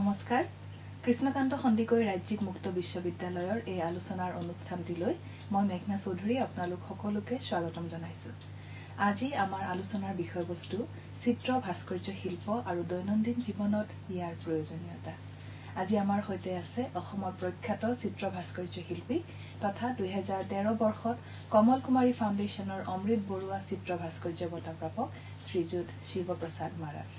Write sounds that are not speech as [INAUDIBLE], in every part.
নমস্কাৰ কৃষ্ণকান্ত সন্দিকৈ ৰাজ্যিক মুক্ত বিশ্ববিদ্যালয়ৰ এই আলোচনাৰ অনুষ্ঠানটিলৈ মই মেঘনা চৌধুৰী আপোনালোক সকলোকে স্বাগতম জনাইছোঁ আজি আমাৰ আলোচনাৰ বিষয়বস্তু চিত্ৰ ভাস্কৰ্য শিল্প আৰু দৈনন্দিন জীৱনত ইয়াৰ প্ৰয়োজনীয়তা আজি আমাৰ সৈতে আছে অসমৰ প্ৰখ্যাত চিত্ৰ ভাস্কৰ্য শিল্পী তথা দুহেজাৰ তেৰ বৰ্ষত কমল কুমাৰী ফাউণ্ডেশ্যনৰ অমৃত বৰুৱা চিত্ৰ ভাস্কৰ্য বঁটা প্ৰাপক শ্ৰীযুত শিৱপ্ৰসাদ মাৰাৰ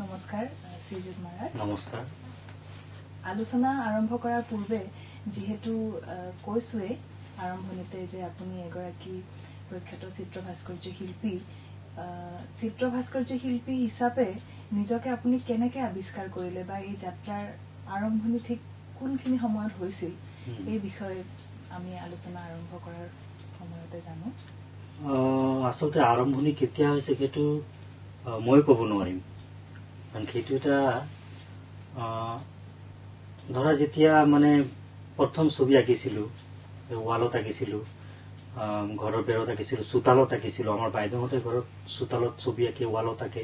নমস্কাৰ শ্ৰীযুত মাৰাজ নমস্কাৰ আলোচনা আৰম্ভ কৰাৰ পূৰ্বে যিহেতু কৈছোৱে আৰম্ভণিতে যে আপুনি এগৰাকী প্ৰখ্যাত চিত্ৰ ভাস্কৰ্য শিল্পী চিত্ৰ ভাস্কৰ্য শিল্পী হিচাপে নিজকে আপুনি কেনেকে আৱিষ্কাৰ কৰিলে বা এই যাত্ৰাৰ আৰম্ভণি ঠিক কোনখিনি সময়ত হৈছিল এই বিষয়ে আমি আলোচনা আৰম্ভ কৰাৰ সময়তে জানো আচলতে আৰম্ভণি কেতিয়া হৈছে সেইটো মই ক'ব নোৱাৰিম কাৰণ সেইটো এটা ধৰা যেতিয়া মানে প্ৰথম ছবি আঁকিছিলোঁ ৱালত আঁকিছিলোঁ ঘৰৰ বেৰত আঁকিছিলোঁ চোতালত আঁকিছিলোঁ আমাৰ বাইদেউহঁতে ঘৰত চোতালত ছবি আঁকি ৱালত আঁকে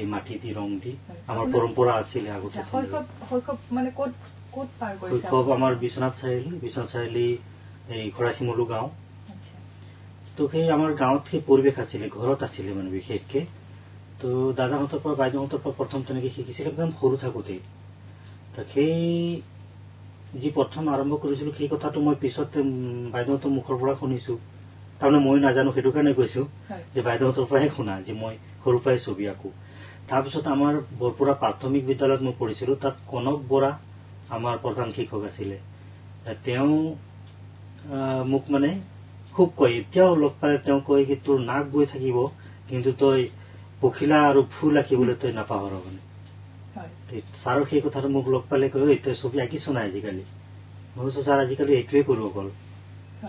এই মাটি দি ৰং দি আমাৰ পৰম্পৰা আছিলে আগতে শৈশৱ আমাৰ বিশ্বনাথ চাৰিআলি বিশ্বনাথ চাৰিআলি এই ঘোঁৰাশিমলু গাঁও ত' সেই আমাৰ গাঁৱত সেই পৰিৱেশ আছিলে ঘৰত আছিলে মানে বিশেষকে তো দাদাহঁতৰ পৰা বাইদেউহঁতৰ পৰা প্ৰথম তেনেকে শিকিছিল একদম সৰু থাকোঁতেই তো সেই যি প্ৰথম আৰম্ভ কৰিছিলোঁ সেই কথাটো মই পিছত বাইদেউহঁতৰ মুখৰ পৰা শুনিছোঁ তাৰমানে মই নাজানো সেইটো কাৰণে কৈছোঁ যে বাইদেউহঁতৰ পৰাহে শুনা যে মই সৰু পৰাই ছবি আঁকো তাৰপিছত আমাৰ বৰপুৰা প্ৰাথমিক বিদ্যালয়ত মই পঢ়িছিলোঁ তাত কনক বৰা আমাৰ প্ৰধান শিক্ষক আছিলে তেওঁ মোক মানে খুব কয় এতিয়াও লগ পালে তেওঁ কয় কি তোৰ নাক গৈ থাকিব কিন্তু তই পখিলা আৰু ফুল আঁকিবলৈ তই নাপাহৰ মানে ছাৰক সেই কথাটো মোক লগ পালে কয় এই তই ছবি আঁকিছ নাই আজিকালি মই কৈছো ছাৰ আজিকালি এইটোৱে কৰোঁ অকল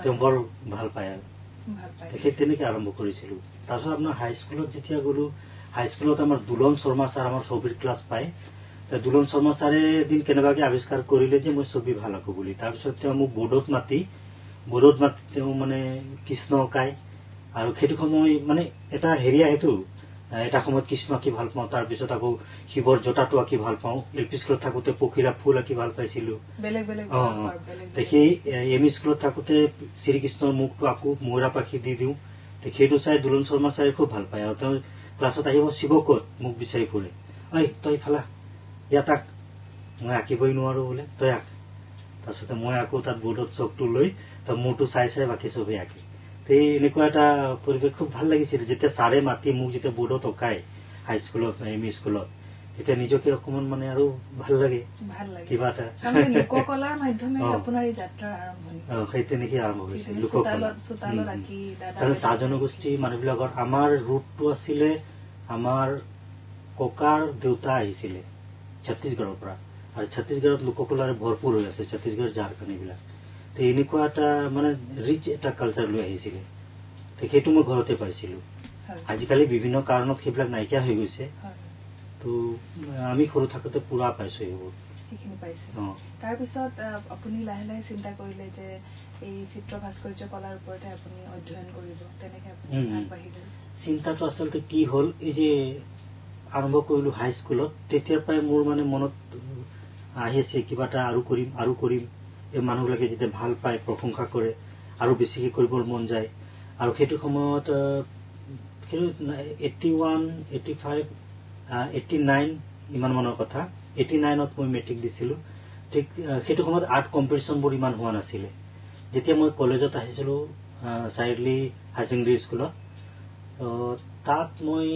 তেওঁ বৰ ভাল পায় আৰু তেখেত তেনেকে আৰম্ভ কৰিছিলো তাৰপিছত আপোনাৰ হাইস্কুলত যেতিয়া গলো হাইস্কুলত আমাৰ দুলন শৰ্মা ছাৰ আমাৰ ছবিৰ ক্লাছ পায় দুলন শৰ্মা ছাৰে এদিন কেনেবাকে আৱিষ্কাৰ কৰিলে যে মই ছবি ভাল আঁকো বুলি তাৰপিছত তেওঁ মোক বৰ্ডত মাতি বৰ্ডত মাতি তেওঁ মানে কৃষ্ণ অঁকায় আৰু সেইটো সময় মানে এটা হেৰিয়া সেইটো এটা সময়ত কৃষ্ণ আঁকি ভাল পাওঁ তাৰপিছত আকৌ শিৱৰ জোতাটো আঁকি ভাল পাওঁ এল পি স্কুলত থাকোতে পখিৰা ফুল আঁকি ভাল পাইছিলো অ সেই এম ই স্কুলত থাকোতে শ্ৰীকৃষ্ণৰ মুখটো আকৌ মৌৰা পাখি দি দিওঁ সেইটো চাই দুলন শৰ্মা চাৰে খুব ভাল পায় আৰু তেওঁ ক্লাছত আহিব শিৱকত মোক বিচাৰি ফুৰে ঐ তই ফালা ইয়াত আক মই আঁকিবই নোৱাৰো বোলে তই আঁক তাৰপিছতে মই আকৌ তাত বৰ্ডত চকটো লৈ তাৰ মূৰটো চাই চাই বাকী চবেই আঁকিলো তে এনেকুৱা এটা পৰিৱেশ খুব ভাল লাগিছিল যেতিয়া ছাৰে মাতি মোক যেতিয়া বৰ্ডত অকাই হাইস্কুলত এম ই স্কুলত তেতিয়া নিজকে অকণমান মানে আৰু ভাল লাগে কিবা এটা [LAUGHS] সেই তেনেকে আৰম্ভ হৈছিল লোককলা চাহ জনগোষ্ঠী মানুহবিলাকৰ আমাৰ ৰূপটো আছিলে আমাৰ ককাৰ দেউতা আহিছিলে ছত্তীশগড়ৰ পৰা আৰু ছত্তীশগড়ত লোককলাৰে ভৰপূৰ হৈ আছে ছত্তীশগড় ঝাৰখণ্ড এইবিলাক তে এনেকুৱা এটা মানে ৰিচ এটা কালচাৰ লৈ আহিছিলে তে সেইটো মই ঘৰতে পাইছিলো আজিকালি বিভিন্ন কাৰণত সেইবিলাক নাইকিয়া হৈ গৈছে তো আমি সৰু থাকোঁতে পূৰা পাইছো সেইবোৰ তাৰপিছত আপুনি লাহে লাহে চিন্তা কৰিলে যে এই চিত্ৰ ভাস্কৰ্য কলাৰ ওপৰতে আপুনি অধ্যয়ন কৰিব তেনেকে চিন্তাটো আচলতে কি হ'ল এই যে আৰম্ভ কৰিলোঁ হাই তেতিয়াৰ পৰাই মোৰ মানে মনত আহি আছে কিবা এটা আৰু কৰিম আৰু কৰিম এই মানুহবিলাকে যেতিয়া ভাল পায় প্ৰশংসা কৰে আৰু বেছিকে কৰিবলৈ মন যায় আৰু সেইটো সময়ত সেইটো eighty one eighty five eighty nine ইমান মানৰ কথা এইটি নাইনত মই মেট্ৰিক দিছিলোঁ ঠিক সেইটো সময়ত আৰ্ট কম্পিটিশ্যনবোৰ ইমান হোৱা নাছিলে যেতিয়া মই কলেজত আহিছিলোঁ চাৰিআলি হায়াৰ ছেকেণ্ডেৰী স্কুলত তাত মই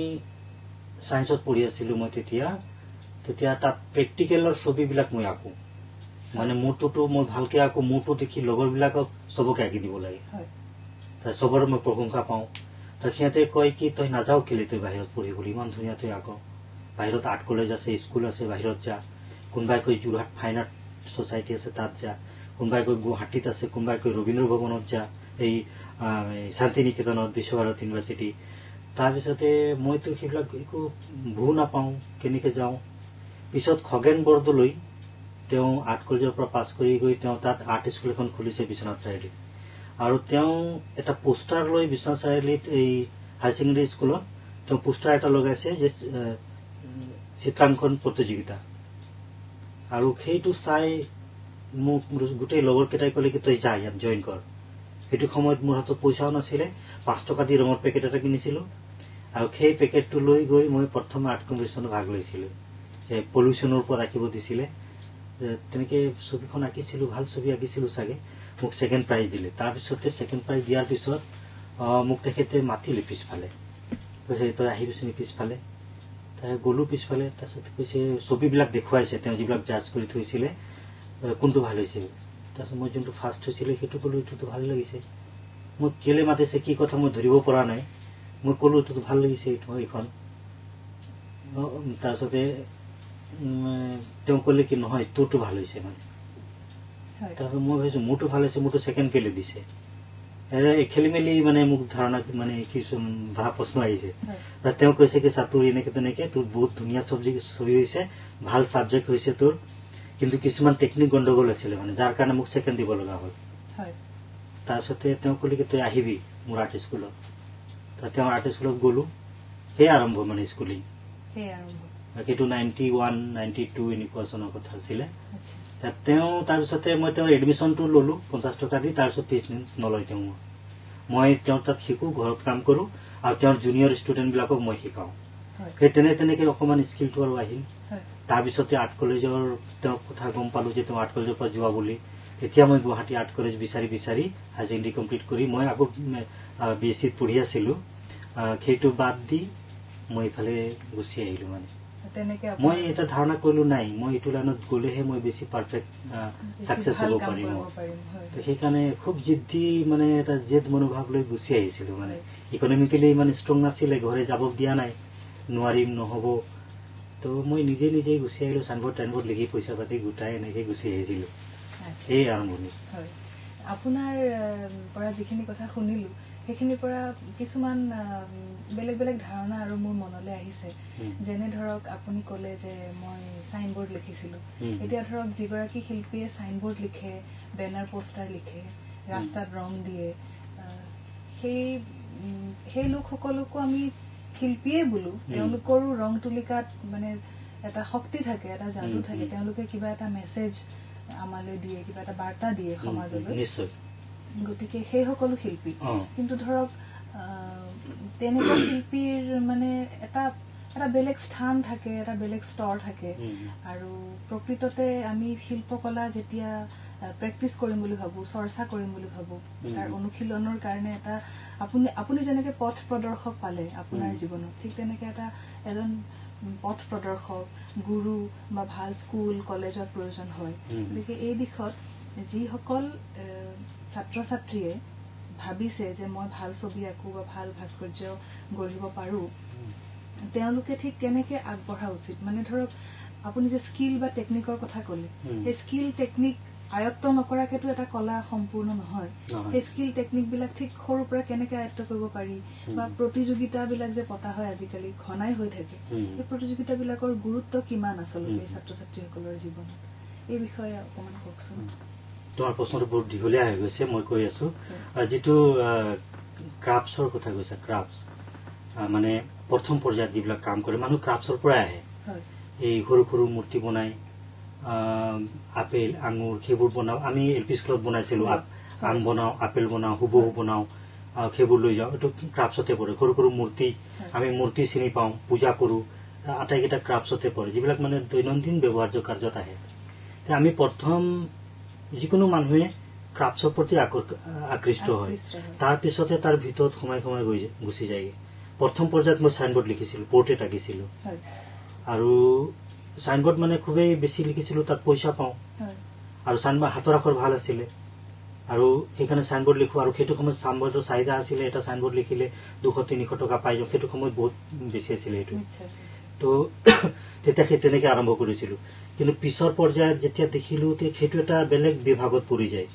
ছায়েঞ্চত পঢ়ি আছিলোঁ মই তেতিয়া তেতিয়া তাত প্ৰেক্টিকেলৰ ছবিবিলাক মই আঁকো মানে মূৰটোতো মই ভালকে আকৌ মূৰটো দেখি লগৰবিলাকক চবকে আঁকি দিব লাগে চবৰে মই প্ৰশংসা পাওঁ তাই সিহঁতে কয় কি তই নাযাওঁ কেলৈ তই বাহিৰত পঢ়িবলৈ ইমান ধুনীয়া তই আঁক বাহিৰত আৰ্ট কলেজ আছে স্কুল আছে বাহিৰত যা কোনোবাই কৈ যোৰহাট ফাইন আৰ্ট ছচাইটি আছে তাত যা কোনোবাই কৈ গুৱাহাটীত আছে কোনোবাই কৈ ৰবীন্দ্ৰ ভৱনত যা এই শান্তি নিকেতনত বিশ্বভাৰত ইউনিভাৰ্চিটি তাৰপিছতে মইতো সেইবিলাক একো ভূ নাপাওঁ কেনেকৈ যাওঁ পিছত খগেন বৰদলৈ তেওঁ আৰ্ট কলেজৰ পৰা পাছ কৰি গৈ তেওঁ তাত আৰ্ট স্কুল এখন খুলিছে বিশ্বনাথ চাৰিআলিত আৰু তেওঁ এটা পোষ্টাৰ লৈ বিশ্বনাথ চাৰিআলিত এই হায়াৰ ছেকেণ্ডেৰী স্কুলত তেওঁ পোষ্টাৰ এটা লগাইছে যে চিত্ৰাংকন প্ৰতিযোগিতা আৰু সেইটো চাই মোক গোটেই লগৰকেইটাই ক'লে কি তই যা ইয়াত জইন কৰ সেইটো সময়ত মোৰ হাতত পইচাও নাছিলে পাঁচ টকা দি ৰঙৰ পেকেট এটা কিনিছিলোঁ আৰু সেই পেকেটটো লৈ গৈ মই প্ৰথমে আৰ্ট কম্পিটিশ্যনত ভাগ লৈছিলোঁ যে পলিউশ্যনৰ ওপৰত ৰাখিব দিছিলে তেনেকে ছবিখন আঁকিছিলো ভাল ছবি আঁকিছিলো চাগে মোক ছেকেণ্ড প্ৰাইজ দিলে তাৰপিছতে ছেকেণ্ড প্ৰাইজ দিয়াৰ পিছত মোক তেখেতে মাতিলে পিছফালে কৈছে তই আহিবিচোন পিছফালে তাই গ'লো পিছফালে তাৰপিছত কৈছে ছবিবিলাক দেখুৱাইছে তেওঁ যিবিলাক জাজ কৰি থৈছিলে কোনটো ভাল হৈছে তাৰপিছত মই যোনটো ফাৰ্ষ্ট হৈছিলে সেইটো ক'লো এইটোতো ভাল লাগিছে মই কেলৈ মাতিছে কি কথা মই ধৰিব পৰা নাই মই ক'লো এইটোতো ভাল লাগিছে এইখন তাৰপিছতে তেওঁ ক'লে কি নহয় তোৰটো ভাল হৈছে মানে তাৰপিছত মই ভাবিছো মোৰটো ভাল হৈছে মোৰটো ছেকেণ্ড কেলি দিছে খেলি মেলি মানে মোক ধাৰণা মানে কিছুমান ভাল প্ৰশ্ন আহিছে তেওঁ কৈছে কি চাতুৰ এনেকে তেনেকে তোৰ বহুত ধুনীয়া ছাবজেক্ট ছবি হৈছে ভাল ছাবজেক্ট হৈছে তোৰ কিন্তু কিছুমান টেকনিক গণ্ডগোল আছিলে মানে যাৰ কাৰণে মোক ছেকেণ্ড দিব লগা হ'ল তাৰপিছতে তেওঁ ক'লে কি তই আহিবি মোৰ আৰ্ট স্কুলত তেওঁ আৰ্ট স্কুলত গ'লো সেই আৰম্ভ মানে স্কুলিং সেইটো নাইণ্টি ওৱান নাইণ্টি টু এনেকুৱা চনৰ কথা আছিলে তেওঁ তাৰপিছতে মই তেওঁ এডমিশ্যনটো ললোঁ পঞ্চাছ টকা দি তাৰপিছত ত্ৰিছ দিন নলয় তেওঁ মই তেওঁ তাত শিকোঁ ঘৰত কাম কৰোঁ আৰু তেওঁৰ জুনিয়ৰ ষ্টুডেণ্টবিলাকক মই শিকাওঁ সেই তেনে তেনেকৈ অকণমান স্কিলটো আৰু আহিল তাৰপিছতে আৰ্ট কলেজৰ তেওঁ কথা গম পালোঁ যে তেওঁ আৰ্ট কলেজৰ পৰা যোৱা বুলি তেতিয়া মই গুৱাহাটী আৰ্ট কলেজ বিচাৰি বিচাৰি হায়াৰ ছেকেণ্ডেৰী কমপ্লিট কৰি মই আকৌ বি এছ চিত পঢ়ি আছিলোঁ সেইটো বাদ দি মই ইফালে গুচি আহিলোঁ মানে মই এটা ধাৰণা কৰিলো নাই মই এইটো লাইনত গলেহে মই বেছি পাৰফেক্ট চাকচেছ হব পাৰিম সেইকাৰণে খুব জিদ্দি মানে এটা জেদ মনোভাৱ লৈ গুচি আহিছিলো মানে ইকনমিকেলি ইমান ষ্ট্ৰং নাছিলে ঘৰে যাব দিয়া নাই নোৱাৰিম নহব ত' মই নিজে নিজে গুচি আহিলো চানবোৰ্ড টেনবোৰ্ড লিখি পইচা পাতি গোটাই এনেকে গুচি আহিছিলো সেই আৰম্ভণি আপোনাৰ পৰা যিখিনি কথা শুনিলো সেইখিনিৰ পৰা কিছুমান বেলেগ বেলেগ ধাৰণা আৰু মোৰ মনলৈ আহিছে যেনে ধৰক আপুনি ক'লে যে মই চাইনবোৰ্ড লিখিছিলোঁ এতিয়া ধৰক যিগৰাকী শিল্পীয়ে চাইনবোৰ্ড লিখে বেনাৰ পষ্টাৰ লিখে ৰাস্তাত ৰং দিয়ে সেই সেই লোকসকলকো আমি শিল্পীয়ে বোলো তেওঁলোকৰো ৰং তুলিকাত মানে এটা শক্তি থাকে এটা যাদু থাকে তেওঁলোকে কিবা এটা মেছেজ আমালৈ দিয়ে কিবা এটা বাৰ্তা দিয়ে সমাজলৈ গতিকে সেইসকলো শিল্পী কিন্তু ধৰক তেনেকুৱা শিল্পীৰ মানে এটা এটা বেলেগ স্থান থাকে এটা বেলেগ স্তৰ থাকে আৰু প্ৰকৃততে আমি শিল্পকলা যেতিয়া প্ৰেক্টিচ কৰিম বুলি ভাবোঁ চৰ্চা কৰিম বুলি ভাবোঁ তাৰ অনুশীলনৰ কাৰণে এটা আপুনি আপুনি যেনেকে পথ প্ৰদৰ্শক পালে আপোনাৰ জীৱনত ঠিক তেনেকে এটা এজন পথ প্ৰদৰ্শক গুৰু বা ভাল স্কুল কলেজৰ প্ৰয়োজন হয় গতিকে এই দিশত যিসকল ছাত্ৰ ছাত্ৰীয়ে ভাবিছে যে মই ভাল ছবি আঁকো বা ভাল ভাস্কৰ্য গঢ়িব পাৰোঁ তেওঁলোকে ঠিক কেনেকে আগবঢ়া উচিত মানে ধৰক আপুনি যে স্কিল বা টেকনিকৰ কথা ক'লে সেই স্কিল টেকনিক আয়ত্ব নকৰাকেতো এটা কলা সম্পূৰ্ণ নহয় সেই স্কিল টেকনিকবিলাক ঠিক সৰুৰ পৰা কেনেকে আয়ত্ব কৰিব পাৰি বা প্ৰতিযোগিতাবিলাক যে পতা হয় আজিকালি ঘনাই হৈ থাকে সেই প্ৰতিযোগিতাবিলাকৰ গুৰুত্ব কিমান আচলতে ছাত্ৰ ছাত্ৰীসকলৰ জীৱনত এই বিষয়ে অকণমান কওকচোন তোমাৰ প্ৰশ্নটো বহুত দীঘলীয়া হৈ গৈছে মই কৈ আছো যিটো ক্ৰাফ্টছৰ কথা কৈছা ক্ৰাফ্টছ মানে প্ৰথম পৰ্যায়ত যিবিলাক কাম কৰে মানুহ ক্ৰাফ্টছৰ পৰাই আহে এই সৰু সৰু মূৰ্তি বনাই আপেল আঙুৰ সেইবোৰ বনাওঁ আমি এল পি স্কুলত বনাইছিলোঁ আম বনাওঁ আপেল বনাওঁ হুবহু বনাওঁ সেইবোৰ লৈ যাওঁ এইটো ক্ৰাফ্টছতে পৰে সৰু সৰু মূৰ্তি আমি মূৰ্তি চিনি পাওঁ পূজা কৰোঁ আটাইকেইটা ক্ৰাফ্টছতে পৰে যিবিলাক মানে দৈনন্দিন ব্যৱহাৰ্য কাৰ্যত আহে আমি প্ৰথম যিকোনো মানুহে ক্ৰাফ্টৰ প্ৰতি আকৃষ্ট হয় তাৰ পিছতে তাৰ ভিতৰত সোমাই সোমাই গৈ গুচি যায় প্ৰথম পৰ্যায়ত মই চাইনবৰ্ড লিখিছিলোঁ পৰ্ট্ৰেট আঁকিছিলোঁ আৰু চাইনবৰ্ড মানে খুবেই বেছি লিখিছিলোঁ তাত পইচা পাওঁ আৰু চাইনবৰ্ড হাতৰ আখৰ ভাল আছিলে আৰু সেইকাৰণে চাইনবৰ্ড লিখোঁ আৰু সেইটো সময়ত চাইনবৰ্ডৰ চাহিদা আছিলে এটা চাইনবৰ্ড লিখিলে দুশ তিনিশ টকা পাই যাওঁ সেইটো সময়ত বহুত বেছি আছিলে সেইটো ত' [COUGHS] তেতিয়া সেই তেনেকৈ আৰম্ভ কৰিছিলোঁ কিন্তু পিছৰ পৰ্যায়ত যেতিয়া দেখিলো সেইটো এটা বেলেগ বিভাগত পৰি যায়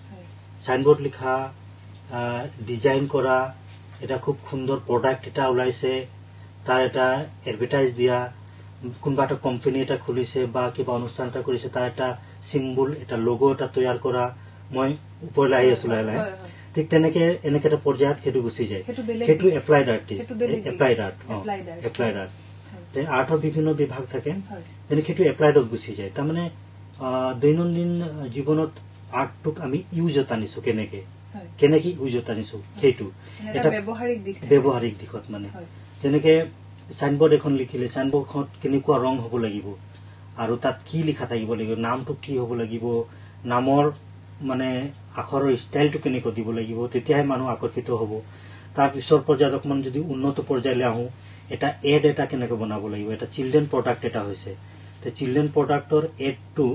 চাইনবোৰ্ড লিখা ডিজাইন কৰা এটা খুব সুন্দৰ প্ৰডাক্ট এটা ওলাইছে তাৰ এটা এডভাৰটাইজ দিয়া কোনোবা এটা কোম্পানী এটা খুলিছে বা কিবা অনুষ্ঠান এটা কৰিছে তাৰ এটা চিম্বল এটা লগ এটা তৈয়াৰ কৰা মই ওপৰলৈ আহি আছো লাহে লাহে ঠিক তেনেকে এনেকে এটা পৰ্যায়ত সেইটো গুচি যায় সেইটো এপ্লাইড আৰ্টিষ্ট এপ্লাইড আৰ্ট অ এপ্লাইড আৰ্ট আৰ্টৰ বিভিন্ন বিভাগ থাকে যেনে সেইটো এপ্লাইডত গুচি যায় তাৰমানে দৈনন্দিন জীৱনত আৰ্টটোক আমি ইউজত আনিছো কেনেকে কেনেকে ইউজত আনিছো সেইটো এটা ব্যৱহাৰিক দিশত মানে যেনেকে চাইনবোৰ্ড এখন লিখিলে চাইনবোৰ্ডখনত কেনেকুৱা ৰং হ'ব লাগিব আৰু তাত কি লিখা থাকিব লাগিব নামটো কি হ'ব লাগিব নামৰ মানে আখৰৰ ষ্টাইলটো কেনেকুৱা দিব লাগিব তেতিয়াহে মানুহ আকৰ্ষিত হ'ব তাৰপিছৰ পৰ্যায়ত অকণমান যদি উন্নত পৰ্যায়লৈ আহোঁ এটা এড এটা কেনেকৈ বনাব লাগিব এটা চিলড্ৰেন প্ৰডাক্ট এটা হৈছে চিলড্ৰেন প্ৰডাক্টৰ এডটো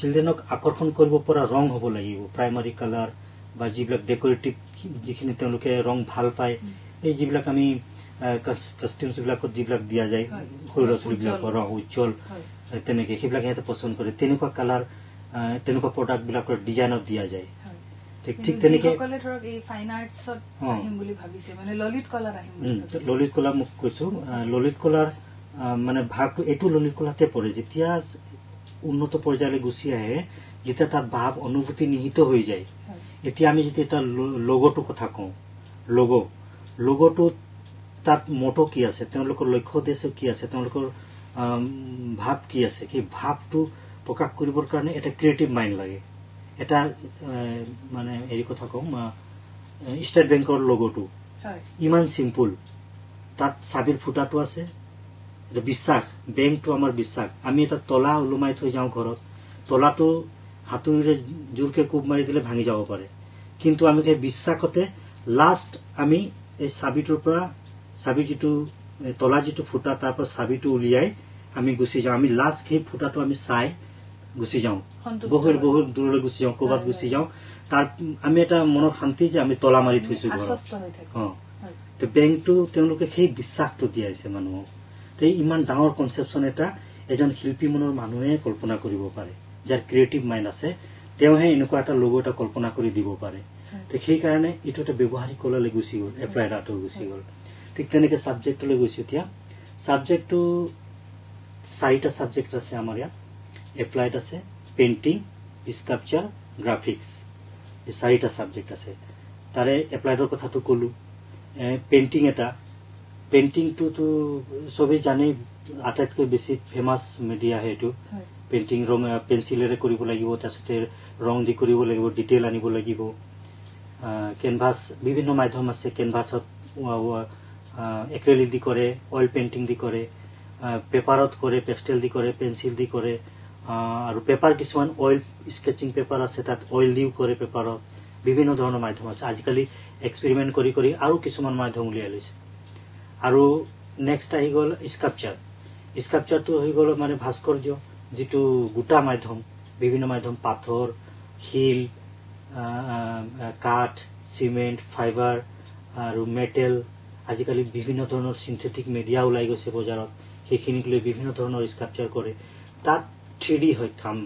চিলড্ৰেনক আকৰ্ষণ কৰিব পৰা ৰং হ'ব লাগিব প্ৰাইমাৰী কালাৰ বা যিবিলাক ডেকৰেটিভ যিখিনি তেওঁলোকে ৰং ভাল পায় এই যিবিলাক আমি কাষ্টিউমছবিলাকত যিবিলাক দিয়া যায় সৰু ল'ৰা ছোৱালীবিলাকৰ ৰং উজ্জ্বল তেনেকৈ সেইবিলাক সিহঁতে পচন্দ কৰে তেনেকুৱা কালাৰ তেনেকুৱা প্ৰডাক্টবিলাকৰ ডিজাইনত দিয়া যায় ললিত কলা মোক কৈছো ললিত কলাৰ মানে ভাগটো এইটো ললিত কলাতে পৰে যেতিয়া উন্নত পৰ্যায়লৈ গুচি আহে যেতিয়া তাত ভাৱ অনুভূতি নিহিত হৈ যায় এতিয়া আমি যেতিয়া এটা লগটো কথা কওঁ লগ লগটো তাত মটো কি আছে তেওঁলোকৰ লক্ষ্য উদ্দেশ্য কি আছে তেওঁলোকৰ ভাৱ কি আছে সেই ভাৱটো প্ৰকাশ কৰিবৰ কাৰণে এটা ক্ৰিয়েটিভ মাইণ্ড লাগে এটা মানে হেৰি কথা কম ষ্টেট বেংকৰ লগটো ইমান চিম্পুল তাত চাবিৰ ফুটাটো আছে বিশ্বাস বেংকটো আমাৰ বিশ্বাস আমি এটা তলা ওলোমাই থৈ যাওঁ ঘৰত তলাটো হাতুৰিৰে জোৰকে কোব মাৰি দিলে ভাঙি যাব পাৰে কিন্তু আমি সেই বিশ্বাসতে লাষ্ট আমি এই চাবিটোৰ পৰা চাবি যিটো তলা যিটো ফুটা তাৰ পৰা চাবিটো উলিয়াই আমি গুচি যাওঁ আমি লাষ্ট সেই ফুটাটো আমি চাই গুচি যাওঁ বহুত বহুত দূৰলৈ গুচি যাওঁ কৰবাত গুচি যাওঁ তাৰ আমি এটা মনৰ শান্তি যে আমি তলা মাৰি থৈছো অ বেংকটো তেওঁলোকে সেই বিশ্বাসটো দিয়াইছে মানুহক তে ইমান ডাঙৰ কনচেপশ্যন এটা এজন শিল্পী মনৰ মানুহে কল্পনা কৰিব পাৰে যাৰ ক্ৰিয়েটিভ মাইণ্ড আছে তেওঁহে এনেকুৱা এটা লগ এটা কল্পনা কৰি দিব পাৰে তে সেইকাৰণে এইটো এটা ব্যৱহাৰিক কললৈ গুচি গ'ল এপ্লাইড আৰ্টত গুচি গ'ল ঠিক তেনেকৈ ছাবজেক্টলৈ গৈছোঁ এতিয়া ছাবজেক্টটো চাৰিটা ছাবজেক্ট আছে আমাৰ ইয়াত এপ্লাইড আছে পেইণ্টিং স্কাল্পচাৰ গ্ৰাফিক্স এই চাৰিটা ছাবজেক্ট আছে তাৰে এপ্লাইডৰ কথাটো ক'লোঁ পেইণ্টিং এটা পেইণ্টিংটোতো চবেই জানেই আটাইতকৈ বেছি ফেমাছ মিডিয়া সেইটো পেইণ্টিং ৰং পেঞ্চিলেৰে কৰিব লাগিব তাৰপিছতে ৰং দি কৰিব লাগিব ডিটেইল আনিব লাগিব কেনভাছ বিভিন্ন মাধ্যম আছে কেনভাছত একেলি দি কৰে অইল পেইণ্টিং দি কৰে পেপাৰত কৰে পেষ্টেল দি কৰে পেঞ্চিল দি কৰে আৰু পেপাৰ কিছুমান অইল স্কেচিং পেপাৰ আছে তাত অইল দিও কৰে পেপাৰত বিভিন্ন ধৰণৰ মাধ্যম আছে আজিকালি এক্সপেৰিমেণ্ট কৰি কৰি আৰু কিছুমান মাধ্যম উলিয়াই লৈছে আৰু নেক্সট আহি গ'ল স্কাপচাৰ স্কাপচাৰটো হৈ গ'ল মানে ভাস্কৰ্য যিটো গোটা মাধ্যম বিভিন্ন মাধ্যম পাথৰ শিল কাঠ চিমেণ্ট ফাইবাৰ আৰু মেটেল আজিকালি বিভিন্ন ধৰণৰ চিন্থেটিক মেডিয়া ওলাই গৈছে বজাৰত সেইখিনিক লৈ বিভিন্ন ধৰণৰ স্কাপচাৰ কৰে তাত থ্ৰী ডি হয় কাম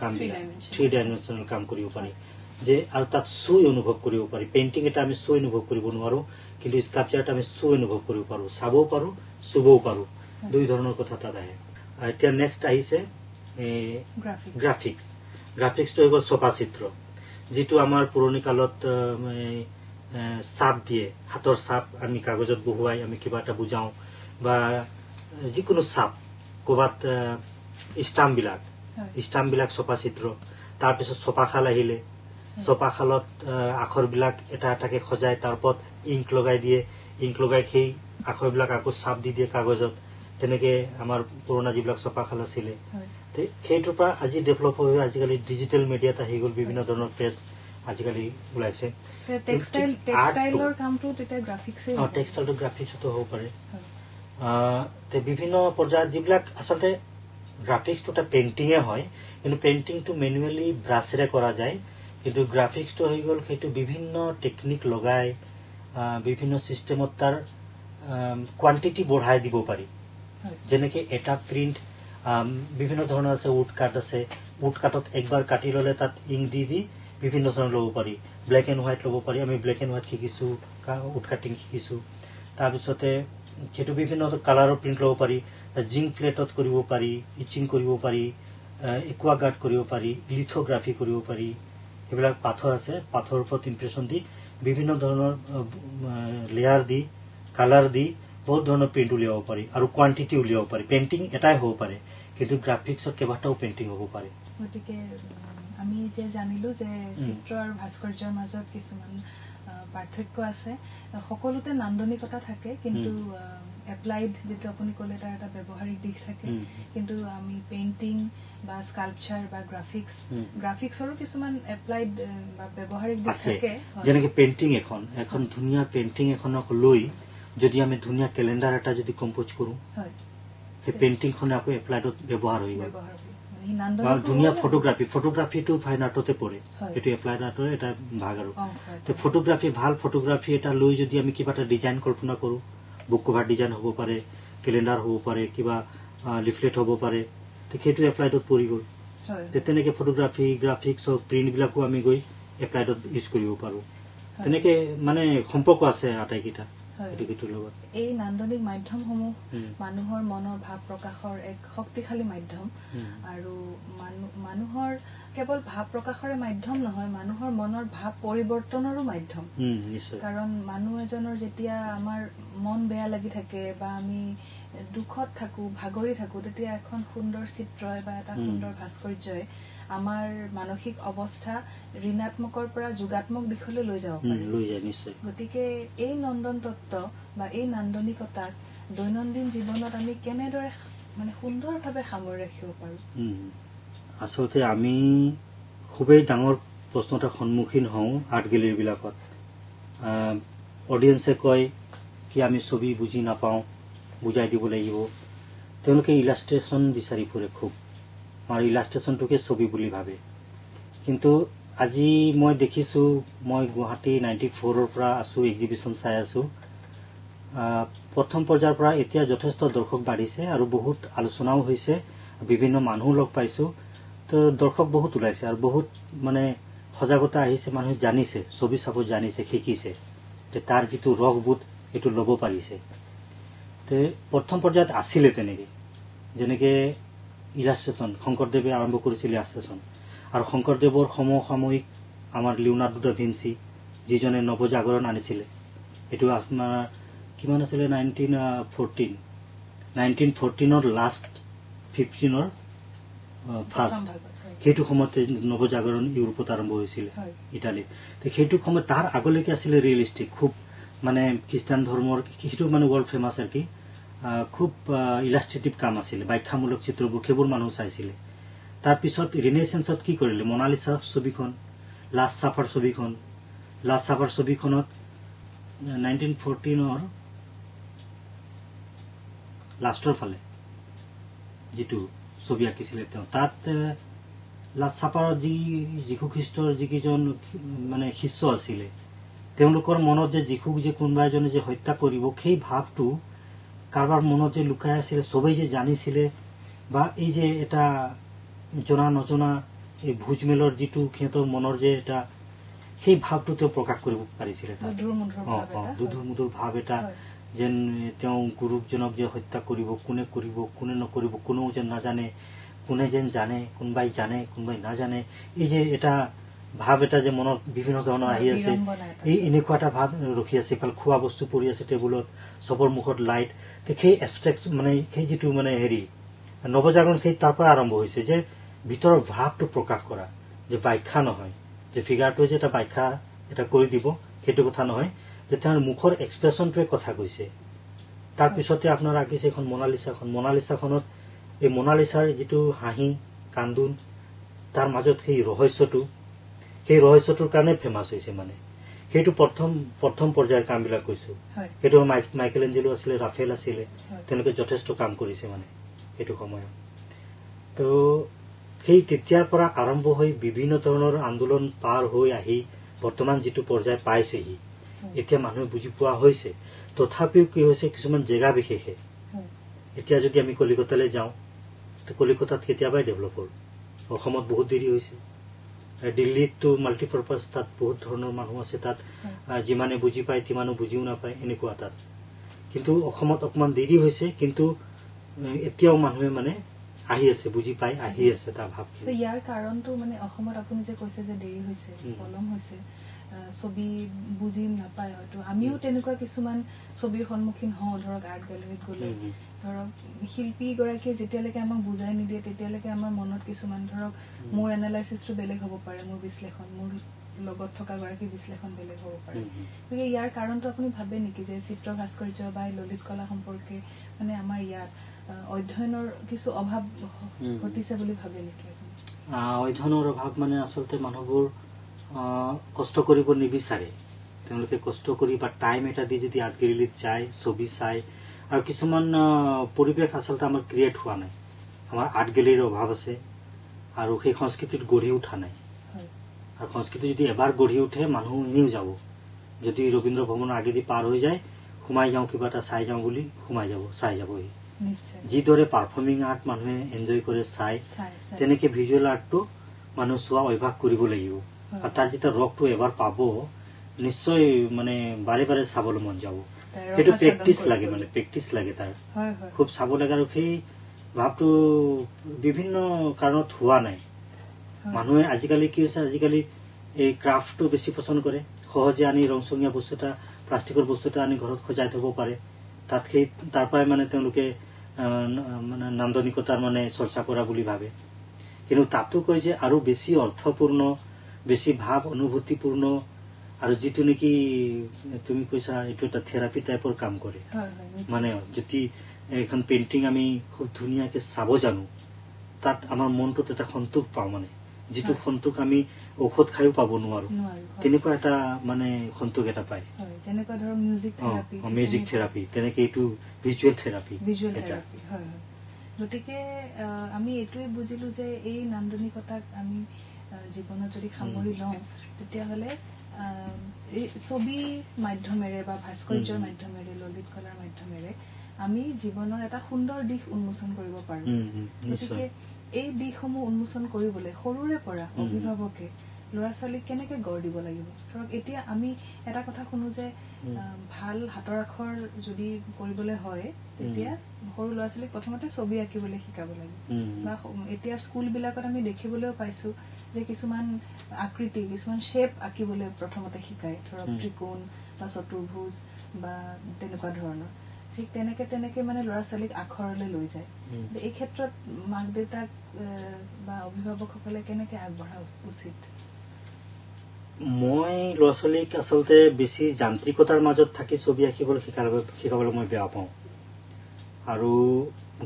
কামবিলাক থ্ৰী ডাইমেনশ্যনেল কাম কৰিব পাৰি যে আৰু তাক চুই অনুভৱ কৰিব পাৰি পেইণ্টিং এটা আমি চুই অনুভৱ কৰিব নোৱাৰো কিন্তু স্কাপচাৰ এটা আমি চুই অনুভৱ কৰিব পাৰো চাবও পাৰো চুবও পাৰো দুই ধৰণৰ কথা তাত আহে এতিয়া নেক্সট আহিছে গ্ৰাফিক্স গ্ৰাফিক্সটো হৈ গ'ল ছপা চিত্ৰ যিটো আমাৰ পুৰণি কালত চাপ দিয়ে হাতৰ চাপ আমি কাগজত বহুৱাই আমি কিবা এটা বুজাওঁ বা যিকোনো চাপ ক'ৰবাত ষ্টাম্পবিলাক ষ্টাম্পবিলাক চপা চিত্ৰ তাৰপিছত চপাশাল আহিলে চপাশালত আখৰবিলাক এটা এটাকে সজায় তাৰ ওপৰত ইংক লগাই দিয়ে ইংক লগাই সেই আখৰবিলাক আকৌ চাপ দি দিয়ে কাগজত তেনেকে আমাৰ পুৰণা যিবিলাক চপাশাল আছিলে সেইটোৰ পৰা আজি ডেভেলপ হৈ আজিকালি ডিজিটেল মিডিয়াত আহি গল বিভিন্ন ধৰণৰ পেজ আজিকালি ওলাইছে টেক্সটাইলটো গ্ৰাফিক্সতো হ'ব পাৰে বিভিন্ন পৰ্যায়ত যিবিলাক আচলতে গ্ৰাফিক্সটো এটা পেইণ্টিঙে হয় কিন্তু পেইণ্টিংটো মেনুৱেলি ব্ৰাছেৰে কৰা যায় কিন্তু গ্ৰাফিক্সটো হৈ গ'ল সেইটো বিভিন্ন টেকনিক লগাই বিভিন্ন ছিষ্টেমত তাৰ কোৱাণ্টিটি বঢ়াই দিব পাৰি যেনেকৈ এটা প্ৰিণ্ট বিভিন্ন ধৰণৰ আছে উড কাট আছে উড কাটত একবাৰ কাটি ল'লে তাত ইং দি দি বিভিন্ন ধৰণৰ ল'ব পাৰি ব্লেক এণ্ড হোৱাইট ল'ব পাৰি আমি ব্লেক এণ্ড হোৱাইট শিকিছোঁ উড কাটিং শিকিছোঁ তাৰপিছতে সেইটো বিভিন্ন কালাৰৰ প্ৰিণ্ট ল'ব পাৰি জিংক প্লেটত কৰিব পাৰি ইচিং কৰিব পাৰি একুৱাগাৰ্ড কৰিব পাৰি লিথ'গ্ৰাফি কৰিব পাৰি সেইবিলাক পাথৰ আছে পাথৰৰ ওপৰত ইম্প্ৰেশ্যন দি বিভিন্ন ধৰণৰ লেয়াৰ দি কালাৰ দি বহুত ধৰণৰ পেইণ্ট উলিয়াব পাৰি আৰু কোৱান্টিটি উলিয়াব পাৰি পেইণ্টিং এটাই হ'ব পাৰে কিন্তু গ্ৰাফিক্সত কেইবাটাও পেইণ্টিং হ'ব পাৰে গতিকে আমি এতিয়া জানিলো যে চিত্ৰ আৰু ভাস্কৰ্যৰ মাজত কিছুমান পাৰ্থক্য আছে সকলোতে নান্দনিকতা থাকে কিন্তু এপ্লাইড যিটো আপুনি ক'লে তাৰ এটা ব্যৱহাৰিক দিশ থাকে কিন্তু আমি পেইণ্টিং বা স্কাল্পচাৰ বা গ্ৰাফিক্স গ্ৰাফিক্সৰো কিছুমান এপ্লাইড বা ব্যৱহাৰিক দিশ থাকে যেনেকে পেইণ্টিং এখন এখন ধুনীয়া পেইণ্টিং এখনক লৈ যদি আমি ধুনীয়া কেলেণ্ডাৰ এটা যদি কম্প'জ কৰো সেই পেইণ্টিংখনে আকৌ এপ্লাইডত ব্যৱহাৰ হৈ যাব ধুনীয়া ফটোগ্ৰাফী ফটোগ্ৰাফীটো ফাইন আৰ্টতে পৰে সেইটো এপ্লাইড আৰ্টৰ এটা ভাগ আৰু ফটোগ্ৰাফী ভাল ফটোগ্ৰাফী এটা লৈ যদি আমি কিবা এটা ডিজাইন কল্পনা কৰোঁ বুক কভাৰ ডিজাইন হ'ব পাৰে কেলেণ্ডাৰ হ'ব পাৰে কিবা লিফলেট হ'ব পাৰে তো সেইটো এপ্লাইডত পৰি গ'ল তেনেকৈ ফটোগ্ৰাফি গ্ৰাফিক্স হওক প্ৰিণ্টবিলাকো আমি গৈ এপ্লাইডত ইউজ কৰিব পাৰোঁ তেনেকৈ মানে সম্পৰ্ক আছে আটাইকেইটা এই নান্দনিক মাধ্যমসমূহ মানুহৰ মনৰ ভাৱ প্ৰকাশৰ এক শক্তিশালী মাধ্যম আৰু মানুহৰ কেৱল ভাৱ প্ৰকাশৰে মাধ্যম নহয় মানুহৰ মনৰ ভাৱ পৰিৱৰ্তনৰো মাধ্যম কাৰণ মানুহ এজনৰ যেতিয়া আমাৰ মন বেয়া লাগি থাকে বা আমি দুখত থাকোঁ ভাগৰি থাকোঁ তেতিয়া এখন সুন্দৰ চিত্ৰই বা এটা সুন্দৰ ভাস্কৰ্যই আমাৰ মানসিক অৱস্থা ঋণাত্মকৰ পৰা যোগাত্মক দিশলৈ লৈ যাব পাৰে গতিকে এই নন্দন তত্ত্ব বা এই নান্দনিকতাক দৈনন্দিন জীৱনত আমি কেনেদৰে মানে সুন্দৰভাৱে সামৰি ৰাখিব পাৰোঁ আচলতে আমি খুবেই ডাঙৰ প্ৰশ্ন এটাৰ সন্মুখীন হওঁ আৰ্ট গেলেৰীবিলাকত অডিয়েঞ্চে কয় কি আমি ছবি বুজি নাপাওঁ বুজাই দিব লাগিব তেওঁলোকে ইলাষ্ট্ৰেশ্যন বিচাৰি ফুৰে খুব আৰু ইলাষ্ট্ৰেশ্যনটোকে ছবি বুলি ভাবে কিন্তু আজি মই দেখিছোঁ মই গুৱাহাটী নাইণ্টি ফ'ৰৰ পৰা আছোঁ এক্সিবিশ্যন চাই আছোঁ প্ৰথম পৰ্যায়ৰ পৰা এতিয়া যথেষ্ট দৰ্শক বাঢ়িছে আৰু বহুত আলোচনাও হৈছে বিভিন্ন মানুহ লগ পাইছোঁ দৰ্শক বহুত ওলাইছে আৰু বহুত মানে সজাগতা আহিছে মানুহে জানিছে ছবি চাব জানিছে শিকিছে যে তাৰ যিটো ৰসবোধ সেইটো ল'ব পাৰিছে তে প্ৰথম পৰ্যায়ত আছিলে তেনেকৈ যেনেকৈ ইলাষ্টেশ্যন শংকৰদেৱে আৰম্ভ কৰিছিল ইলাষ্টেশ্যন আৰু শংকৰদেৱৰ সমসাময়িক আমাৰ লিওনাৰ্ডুডা ভিঞ্চি যিজনে নৱজাগৰণ আনিছিলে সেইটো আপোনাৰ কিমান আছিলে নাইনটিন ফৰ্টিন নাইনটিন ফৰ্টিনৰ লাষ্ট ফিফটিনৰ ফাৰ্ষ্ট সেইটো সময়তে নৱজাগৰণ ইউৰোপত আৰম্ভ হৈছিলে ইটালীত তে সেইটো সময়ত তাৰ আগলৈকে আছিলে ৰিয়েলিষ্টিক খুব মানে খ্ৰীষ্টান ধৰ্মৰ সেইটো মানে ৱৰ্ল্ড ফেমাছ আৰু কি খুব ইলাষ্ট্ৰেটিভ কাম আছিলে ব্যাখ্যামূলক চিত্ৰবোৰ সেইবোৰ মানুহ চাইছিলে তাৰপিছত ৰিনেচেঞ্চত কি কৰিলে মনালি চাহ ছবিখন লাষ্ট চাফাৰ ছবিখন লাষ্ট চাফাৰ ছবিখনত নাইনটিন ফৰ্টিনৰ লাষ্টৰ ফালে যিটো ছবি আঁকিছিলে তেওঁ তাত লাটচাপাৰত যি যীশুখ্ৰীষ্টৰ যিকেইজন মানে শিষ্য আছিলে তেওঁলোকৰ মনত যে যীশুক যে কোনোবা এজনে যে হত্যা কৰিব সেই ভাৱটো কাৰোবাৰ মনত যে লুকাই আছিলে চবেই যে জানিছিলে বা এই যে এটা জনা নজনা এই ভোজমেলৰ যিটো সিহঁতৰ মনৰ যে এটা সেই ভাৱটো তেওঁ প্ৰকাশ কৰিব পাৰিছিলে অ অ দুধুৰ মধুৰ ভাৱ এটা যেন তেওঁ গুৰুজনক যে হত্যা কৰিব কোনে কৰিব কোনে নকৰিব কোনেও যেন নাজানে কোনে যেন জানে কোনোবাই জানে কোনোবাই নাজানে এই যে এটা ভাৱ এটা যে মনত বিভিন্ন ধৰণৰ আহি আছে এই এনেকুৱা এটা ভাৱ ৰখি আছে ইফালে খোৱা বস্তু পৰি আছে টেবুলত চবৰ মুখত লাইট তে সেই এক্সট্ৰেক মানে সেই যিটো মানে হেৰি নৱজাগৰণ সেই তাৰ পৰা আৰম্ভ হৈছে যে ভিতৰৰ ভাৱটো প্ৰকাশ কৰা যে ব্যাখ্যা নহয় যে ফিগাৰটোৱে যে এটা ব্যাখ্যা এটা কৰি দিব সেইটো কথা নহয় যে তেওঁৰ মুখৰ এক্সপ্ৰেশ্যনটোৱে কথা কৈছে তাৰপিছতে আপোনাৰ আঁকিছে এখন মনালিচাখন মনালিচাখনত এই মনালিচাৰ যিটো হাঁহি কান্দোন তাৰ মাজত সেই ৰহস্যটো সেই ৰহস্যটোৰ কাৰণে ফেমাছ হৈছে মানে সেইটো প্ৰথম প্ৰথম পৰ্যায়ৰ কামবিলাক কৈছো সেইটো মাইকেল এঞ্জেলো আছিলে ৰাফেল আছিলে তেওঁলোকে যথেষ্ট কাম কৰিছে মানে সেইটো সময়ত তো সেই তেতিয়াৰ পৰা আৰম্ভ হৈ বিভিন্ন ধৰণৰ আন্দোলন পাৰ হৈ আহি বৰ্তমান যিটো পৰ্যায় পাইছেহি এতিয়া মানুহে বুজি পোৱা হৈছে তথাপিও কি হৈছে কিছুমান জেগা বিশেষে এতিয়া যদি আমি কলিকতালৈ যাওঁ কলিকতাত কেতিয়াবাই ডেভেলপ হ'ল অসমত বহুত দেৰি হৈছে দিল্লীততো মাল্টিপাৰ্পাজ তাত বহুত ধৰণৰ মানুহ আছে তাত যিমানে বুজি পায় সিমানো বুজিও নাপায় এনেকুৱা তাত কিন্তু অসমত অকণমান দেৰি হৈছে কিন্তু এতিয়াও মানুহে মানে আহি আছে বুজি পাই আহি আছে তাৰ ভাৱ ইয়াৰ কাৰণটো মানে অসমত আপুনি যে কৈছে যে দেৰি হৈছে পলম হৈছে ছবি বুজি নাপায় হয়তো আমিও তেনেকুৱা কিছুমান ছবিৰ সন্মুখীন হওঁ ধৰক আৰ্ট গেলেৰীত গ'লে ধৰক শিল্পীগৰাকীয়ে যেতিয়ালৈকে আমাক বুজাই নিদিয়ে তেতিয়ালৈকে আমাৰ মনত কিছুমান ধৰক মোৰ এনালাইচিছটো বেলেগ হ'ব পাৰে মোৰ বিশ্লেষণ মোৰ লগত থকা গৰাকীৰ বিশ্লেষণ বেলেগ হ'ব পাৰে গতিকে ইয়াৰ কাৰণটো আপুনি ভাবে নেকি যে চিত্ৰ ভাস্কৰ্য বা ললিত কলা সম্পৰ্কে মানে আমাৰ ইয়াত অধ্যয়নৰ কিছু অভাৱ ঘটিছে বুলি ভাবে নেকি অধ্যয়নৰ অভাৱ মানে আচলতে মানুহবোৰ কষ্ট কৰিব নিবিচাৰে তেওঁলোকে কষ্ট কৰি বা টাইম এটা দি যদি আদগিৰিলিত যায় ছবি চায় আৰু কিছুমান পৰিৱেশ আচলতে আমাৰ ক্ৰিয়েট হোৱা নাই আমাৰ আৰ্ট গেলেৰীৰ অভাৱ আছে আৰু সেই সংস্কৃতিত গঢ়ি উঠা নাই আৰু সংস্কৃতি যদি এবাৰ গঢ়ি উঠে মানুহ এনেও যাব যদি ৰবীন্দ্ৰ ভৱনৰ আগেদি পাৰ হৈ যায় সোমাই যাওঁ কিবা এটা চাই যাওঁ বুলি সোমাই যাব চাই যাবহি যিদৰে পাৰফৰ্মিং আৰ্ট মানুহে এনজয় কৰে চায় তেনেকে ভিজুৱেল আৰ্টটো মানুহ চোৱা অভ্যাস কৰিব লাগিব আৰ তাৰ যেটা ৰোগটো এবাৰ পাব নিশ্চয় মানে বাৰে বাৰে চাবলে মন যাব সেইটো প্ৰেক্টিচ লাগে মানে প্ৰেক্টিচ লাগে তাৰ খুব চাব লাগে আৰু সেই ভাৱটো বিভিন্ন কাৰণত হোৱা নাই মানুহে আজিকালি কি হৈছে আজিকালি এই ক্ৰাফ্টটো বেছি পচন্দ কৰে সহজে আনি ৰংচঙীয়া বস্তু এটা প্লাষ্টিকৰ বস্তু এটা আনি ঘৰত সজাই থ'ব পাৰে তাত সেই তাৰ পৰাই মানে তেওঁলোকে মানে নান্দনিকতাৰ মানে চৰ্চা কৰা বুলি ভাবে কিন্তু তাতো কয় যে আৰু বেছি অৰ্থপূৰ্ণ বেছি ভাৱ অনুভূতিপূৰ্ণ আৰু যিটো নেকি তুমি কৈছা এইটো এটা থেৰাপী টাইপৰ কাম কৰে মানে যদি এখন পেইণ্টিং আমি খুব ধুনীয়াকে চাব জানো তাত আমাৰ মনটোত এটা সন্তোষ পাওঁ মানে যিটো সন্তোষ আমি ঔষধ খাইও পাব নোৱাৰো তেনেকুৱা এটা মানে সন্তোষ এটা পায় অ মিউজিক থেৰাপী তেনেকে এইটো ভিজুৱেল থেৰাপী এটা গতিকে আমি এইটোৱে বুজিলো যে এই নান্দনিকতাক আমি জীৱনত যদি সামৰি লওঁ তেতিয়াহ'লে ছবিৰ মাধ্যমেৰে বা ভাস্কৰ্যৰ মাধ্যমেৰে ললিত কলাৰ মাধ্যমেৰে আমি জীৱনৰ এটা সুন্দৰ দিশ উন্মোচন কৰিব পাৰোঁ গতিকে এই দিশসমূহ উন্মোচন কৰিবলৈ সৰুৰে পৰা অভিভাৱকে ল'ৰা ছোৱালীক কেনেকৈ গঢ় দিব লাগিব ধৰক এতিয়া আমি এটা কথা শুনো যে ভাল হাতৰ আখৰ যদি কৰিবলৈ হয় তেতিয়া সৰু ল'ৰা ছোৱালীক প্ৰথমতে ছবি আঁকিবলৈ শিকাব লাগিব বা এতিয়া স্কুলবিলাকত আমি দেখিবলৈও পাইছোঁ যে কিছুমান আকৃতি কিছুমান শ্বেপ আঁকিবলৈ প্ৰথমতে শিকায় ধৰক ত্ৰিকোণ বা চতুৰ্ভুজ বা তেনেকুৱা ধৰণৰ ঠিক তেনেকে তেনেকে মানে ল'ৰা ছোৱালীক আখৰলৈ লৈ যায় এই ক্ষেত্ৰত মাক দেউতাক বা অভিভাৱকসকলে কেনেকে আগবঢ়া উচিত মই ল'ৰা ছোৱালীক আচলতে বেছি যান্ত্ৰিকতাৰ মাজত থাকি ছবি আঁকিবলৈ শিকাৰ শিকাবলৈ মই বেয়া পাওঁ আৰু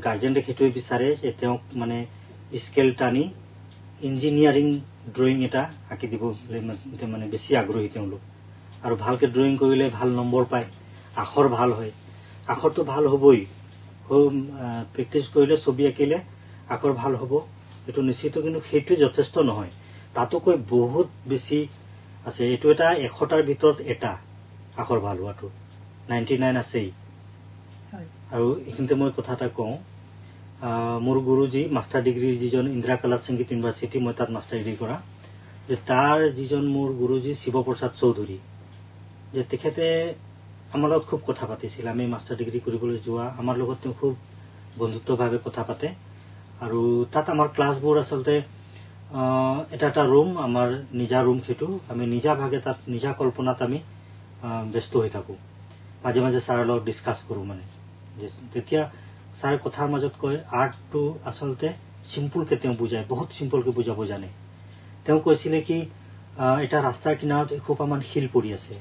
গাৰ্জেণ্টে সেইটোৱে বিচাৰে যে তেওঁক মানে স্কেল টানি ইঞ্জিনিয়াৰিং ড্ৰয়িং এটা আঁকি দিবলৈ মানে বেছি আগ্ৰহী তেওঁলোক আৰু ভালকে ড্ৰয়িং কৰিলে ভাল নম্বৰ পায় আখৰ ভাল হয় আখৰটো ভাল হ'বই প্ৰেক্টিছ কৰিলে ছবি আঁকিলে আখৰ ভাল হ'ব এইটো নিশ্চিত কিন্তু সেইটোৱে যথেষ্ট নহয় তাতোকৈ বহুত বেছি আছে এইটো এটা এশটাৰ ভিতৰত এটা আখৰ ভাল হোৱাটো নাইণ্টি নাইন আছেই আৰু এইখিনিতে মই কথা এটা কওঁ মোৰ গুৰুজী মাষ্টাৰ ডিগ্ৰী যিজন ইন্দিৰা কলাজ সংগীত ইউনিভাৰ্চিটি মই তাত মাষ্টাৰ ডিগ্ৰী কৰা যে তাৰ যিজন মোৰ গুৰুজী শিৱপ্ৰসাদ চৌধুৰী যে তেখেতে আমাৰ লগত খুব কথা পাতিছিল আমি মাষ্টাৰ ডিগ্ৰী কৰিবলৈ যোৱা আমাৰ লগত তেওঁ খুব বন্ধুত্বভাৱে কথা পাতে আৰু তাত আমাৰ ক্লাছবোৰ আচলতে এটা এটা ৰুম আমাৰ নিজা ৰুম সেইটো আমি নিজাভাগে তাত নিজা কল্পনাত আমি ব্যস্ত হৈ থাকোঁ মাজে মাজে ছাৰৰ লগত ডিছকাছ কৰোঁ মানে তেতিয়া ছাৰ কথাৰ মাজত কয় আৰ্টটো আচলতে চিম্পুলকে তেওঁ বুজায় বহুত চিম্পুলকে বুজাব জানে তেওঁ কৈছিলে কি এটা ৰাস্তাৰ কিনাৰত এসোপামান শিল পৰি আছে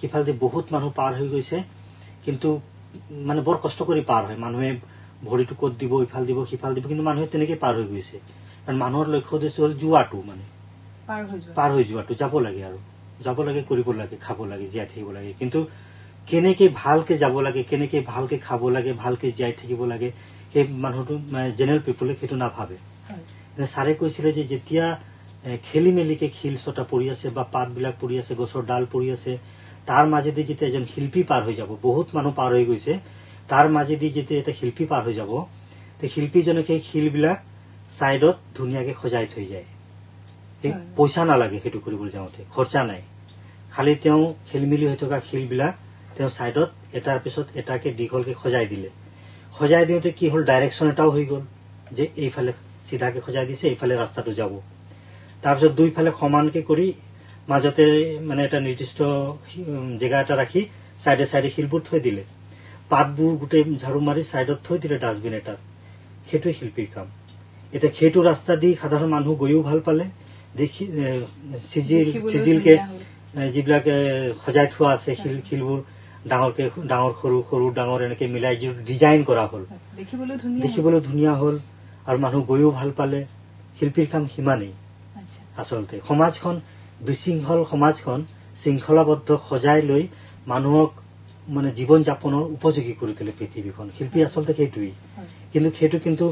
সিফালেদি বহুত মানুহ পাৰ হৈ গৈছে কিন্তু মানে বৰ কষ্ট কৰি পাৰ হয় মানুহে ভৰিটো ক'ত দিব ইফাল দিব সিফাল দিব কিন্তু মানুহে তেনেকে পাৰ হৈ গৈছে কাৰণ মানুহৰ লক্ষ্য উদ্দেশ্য হ'ল যোৱাটো মানে পাৰ হৈ যোৱাটো যাব লাগে আৰু যাব লাগে কৰিব লাগে খাব লাগে জীয়াই থাকিব লাগে কিন্তু কেনেকে ভালকে যাব লাগে কেনেকে ভালকে খাব লাগে ভালকে জীয়াই থাকিব লাগে সেই মানুহটো জেনেৰেল পিপুলে সেইটো নাভাবে ছাৰে কৈছিলে যে যেতিয়া খেলি মেলিকে শিল চটা পৰি আছে বা পাতবিলাক পৰি আছে গছৰ ডাল পৰি আছে তাৰ মাজেদি যেতিয়া এজন শিল্পী পাৰ হৈ যাব বহুত মানুহ পাৰ হৈ গৈছে তাৰ মাজেদি যেতিয়া এটা শিল্পী পাৰ হৈ যাব শিল্পীজনে সেই শিলবিলাক ছাইডত ধুনীয়াকে সজাই থৈ যায় পইচা নালাগে সেইটো কৰিবলৈ যাওঁতে খৰচা নাই খালি তেওঁ খেলিমেলি হৈ থকা শিলবিলাক তেওঁ ছাইডত এটাৰ পিছত এটাকে দীঘলকে সজাই দিলে সজাই দিওঁতে কি হ'ল ডাইৰেকশ্যন এটাও হৈ গ'ল যে এইফালে চিধাকে সজাই দিছে এইফালে ৰাস্তাটো যাব তাৰপিছত দুইফালে সমানকে কৰি মাজতে মানে এটা নিৰ্দিষ্ট জেগা এটা ৰাখি ছাইডে ছাইডে শিলবোৰ থৈ দিলে পাতবোৰ গোটেই ঝাৰু মাৰি ছাইডত থৈ দিলে ডাষ্টবিন এটাত সেইটোৱে শিল্পীৰ কাম এতিয়া সেইটো ৰাস্তা দি সাধাৰণ মানুহ গৈও ভাল পালে দেখি যিবিলাক সজাই থোৱা আছে শিলবোৰ ডাঙৰকে ডাঙৰ সৰু সৰু ডাঙৰ এনেকে মিলাই ডিজাইন কৰা হল দেখিবলৈ ধুনীয়া হল আৰু মানুহ গৈও ভাল পালে শিল্পীৰ কাম সিমানেই আচলতে সমাজখন বিশৃংখল সমাজখন শৃংখলাবদ্ধ সজাই লৈ মানুহক মানে জীৱন যাপনৰ উপযোগী কৰি তোলে পৃথিৱীখন শিল্পী আচলতে সেইটোৱেই কিন্তু সেইটো কিন্তু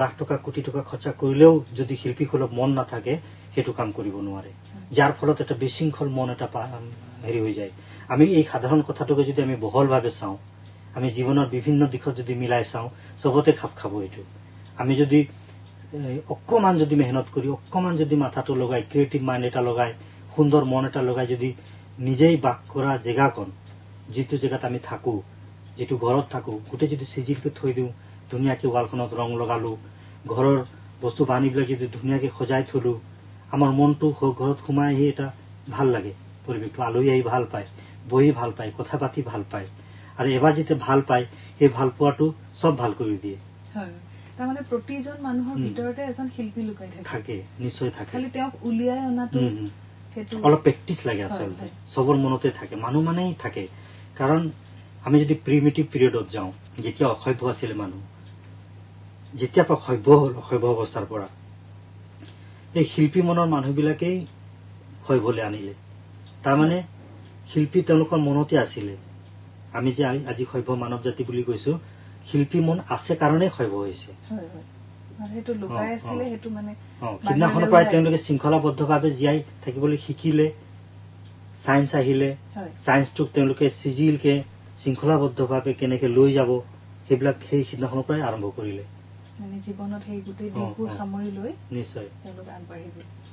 লাখ টকা কোটি টকা খৰচা কৰিলেও যদি শিল্পীসকলৰ মন নাথাকে সেইটো কাম কৰিব নোৱাৰে যাৰ ফলত এটা বিশৃংখল মন এটা হেৰি হৈ যায় আমি এই সাধাৰণ কথাটোকে যদি আমি বহলভাৱে চাওঁ আমি জীৱনৰ বিভিন্ন দিশত যদি মিলাই চাওঁ চবতে খাপ খাব এইটো আমি যদি অকণমান যদি মেহনত কৰি অকণমান যদি মাথাটো লগাই ক্ৰিয়েটিভ মাইণ্ড এটা লগাই সুন্দৰ মন এটা লগাই যদি নিজেই বাস কৰা জেগাকণ যিটো জেগাত আমি থাকোঁ যিটো ঘৰত থাকোঁ গোটেই যদি চিজিলটো থৈ দিওঁ ধুনীয়াকৈ ৱালখনত ৰং লগালোঁ ঘৰৰ বস্তু বাহানীবিলাক যদি ধুনীয়াকৈ সজাই থলোঁ আমাৰ মনটো ঘৰত সোমাই আহি এটা ভাল লাগে পৰিৱেশটো আলহী আহি ভাল পায় বহি ভাল পায় কথা পাতি ভাল পায় আৰু এবাৰ যেতিয়া ভাল পায় সেই ভাল পোৱাটো চব ভাল কৰি দিয়ে মানুহ মানেই থাকে কাৰণ আমি যদি প্ৰিমেটিভ পিৰিয়ডত যাওঁ যেতিয়া অসভ্য আছিলে মানুহ যেতিয়াৰ সভ্য হ'ল অসভ্য অৱস্থাৰ পৰা এই শিল্পী মনৰ মানুহবিলাকেই সভ্যলৈ আনিলে তাৰমানে শিল্পী তেওঁলোকৰ মনতে আছিলে আমি যে আজি সভ্য মানৱ জাতি বুলি কৈছো শিল্পী মন আছে কাৰণে সভ্য হৈছে সিদিনাখনৰ পৰাই তেওঁলোকে শৃংখলাবদ্ধভাৱে জীয়াই থাকিবলৈ শিকিলে চায়েন্স আহিলে চায়েন্সটোক তেওঁলোকে চিজিলকে শৃংখলাবদ্ধভাৱে কেনেকে লৈ যাব সেইবিলাক সেই সিদিনাখনৰ পৰাই আৰম্ভ কৰিলে জীৱনত সেই গোটেই সামৰি লৈ নিশ্চয় আগবাঢ়িব